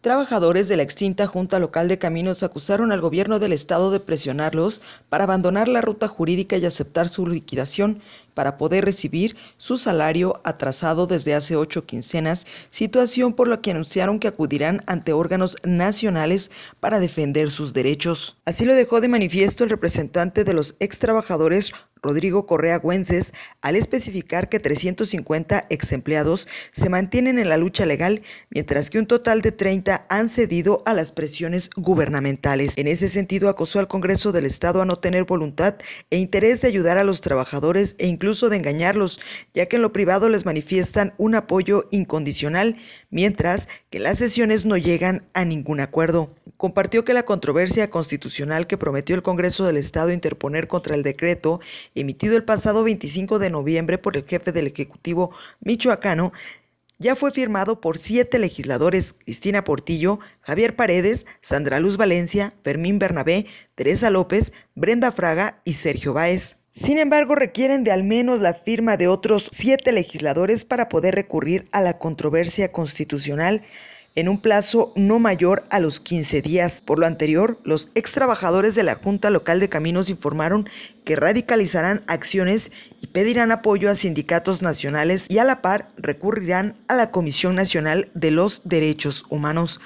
Trabajadores de la extinta Junta Local de Caminos acusaron al gobierno del estado de presionarlos para abandonar la ruta jurídica y aceptar su liquidación, para poder recibir su salario atrasado desde hace ocho quincenas, situación por la que anunciaron que acudirán ante órganos nacionales para defender sus derechos. Así lo dejó de manifiesto el representante de los ex trabajadores Rodrigo Correa Güences, al especificar que 350 ex empleados se mantienen en la lucha legal, mientras que un total de 30 han cedido a las presiones gubernamentales. En ese sentido, acosó al Congreso del Estado a no tener voluntad e interés de ayudar a los trabajadores e incluso incluso de engañarlos, ya que en lo privado les manifiestan un apoyo incondicional, mientras que las sesiones no llegan a ningún acuerdo. Compartió que la controversia constitucional que prometió el Congreso del Estado interponer contra el decreto emitido el pasado 25 de noviembre por el jefe del Ejecutivo michoacano ya fue firmado por siete legisladores, Cristina Portillo, Javier Paredes, Sandra Luz Valencia, Fermín Bernabé, Teresa López, Brenda Fraga y Sergio Báez. Sin embargo, requieren de al menos la firma de otros siete legisladores para poder recurrir a la controversia constitucional en un plazo no mayor a los 15 días. Por lo anterior, los ex trabajadores de la Junta Local de Caminos informaron que radicalizarán acciones y pedirán apoyo a sindicatos nacionales y a la par recurrirán a la Comisión Nacional de los Derechos Humanos.